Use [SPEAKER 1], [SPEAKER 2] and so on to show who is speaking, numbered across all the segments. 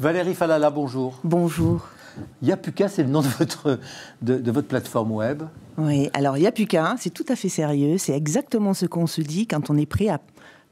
[SPEAKER 1] Valérie Falala, bonjour.
[SPEAKER 2] Bonjour.
[SPEAKER 1] Yapuka, c'est le nom de votre, de, votre plateforme web.
[SPEAKER 2] Oui, alors Yapuka, hein, c'est tout à fait sérieux. C'est exactement ce qu'on se dit quand on est prêt à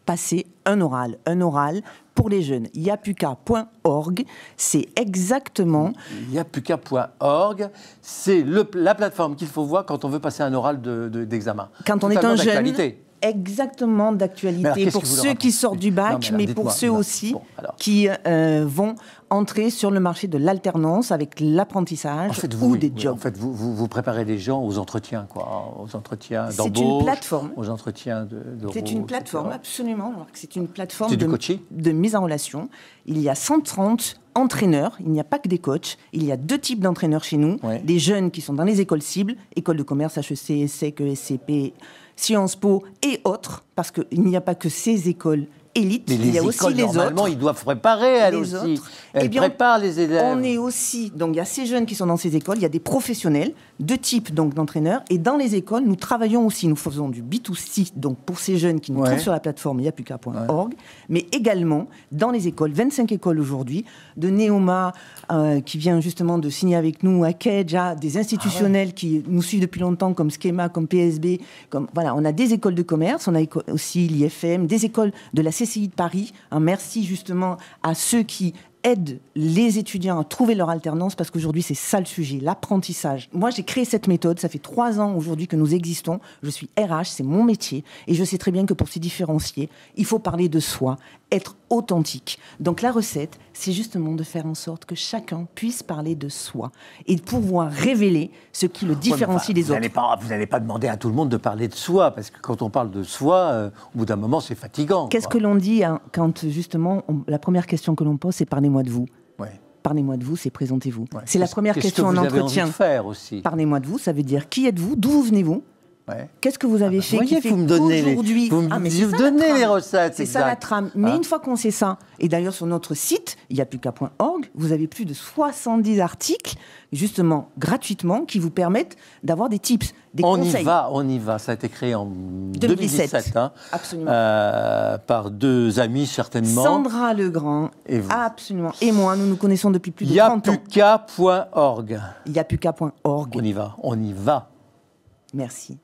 [SPEAKER 2] passer un oral. Un oral pour les jeunes. Yapuka.org, c'est exactement.
[SPEAKER 1] Yapuka.org, c'est la plateforme qu'il faut voir quand on veut passer un oral d'examen. De, d'examen. quand on est un jeune
[SPEAKER 2] exactement d'actualité pour ceux qui sortent du bac, mais, pour ceux aussi qui euh, vont entrer sur le marché de l'alternance avec l'apprentissage ou des
[SPEAKER 1] jobs. en fait, vous, vous, préparez les gens aux entretiens, quoi, aux entretiens d'embauche. C'est une
[SPEAKER 2] plateforme. Aux entretiens de. c'est une plateforme, absolument. C'est une plateforme de, de, mise en relation. Il y a 130 entraîneurs. Il n'y a pas que des coachs. Il y a deux types d'entraîneurs chez nous. Des jeunes qui sont dans les écoles cibles, écoles de commerce, HEC, SEC, ESCP, Sciences Po et autres, parce qu'il n'y a pas que ces écoles élite, il y a aussi les autres. ils doivent préparer, elles aussi. Elles eh préparent les élèves. On est aussi, donc il y a ces jeunes qui sont dans ces écoles, il y a des professionnels, de type donc d'entraîneurs, et dans les écoles, nous travaillons aussi, nous faisons du B2C, donc pour ces jeunes qui nous trouvent sur la plateforme yapuka.org, mais également dans les écoles, 25 écoles aujourd'hui, de Neoma, euh, qui vient justement de signer avec nous, à Kedja, des institutionnels ah qui nous suivent depuis longtemps, comme Schema, comme PSB, comme, voilà, on a des écoles de commerce, on a aussi l'IFM, des écoles de la CCI de Paris. Un merci justement à ceux qui aident les étudiants à trouver leur alternance parce qu'aujourd'hui c'est ça le sujet, l'apprentissage. Moi j'ai créé cette méthode, ça fait trois ans aujourd'hui que nous existons. Je suis RH, c'est mon métier et je sais très bien que pour se différencier, il faut parler de soi, être authentique. Donc la recette, c'est justement de faire en sorte que chacun puisse parler de soi et de pouvoir révéler ce qui le différencie des autres.
[SPEAKER 1] vous n'allez pas demander à tout le monde de parler de soi, parce que quand on parle de soi, euh, au bout d'un moment, c'est fatigant. Qu'est-ce que
[SPEAKER 2] l'on dit hein, quand justement, la première question que l'on pose, c'est parlez-moi de vous Parlez-moi de vous, c'est présentez-vous. C'est la première question que vous entretien. aussi. Parlez-moi de vous, ça veut dire qui êtes-vous, d'où venez-vous, Qu'est-ce que vous avez fait vous me ah, les... Vous me, les recettes. C'est ça la trame. Mais hein une fois qu'on sait ça, et d'ailleurs sur notre site, il a plus vous avez plus de 70 articles, justement gratuitement, qui vous permettent d'avoir des tips, des conseils. On y va,
[SPEAKER 1] on y va. Ça a été créé en 2017. Hein. Euh, par deux amis, certainement. Sandra
[SPEAKER 2] Legrand. Et vous. Absolument. Et moi, nous nous connaissons depuis plus de 30 ans. Il Yapuka.org. a plus Il On y va, on y va. Merci.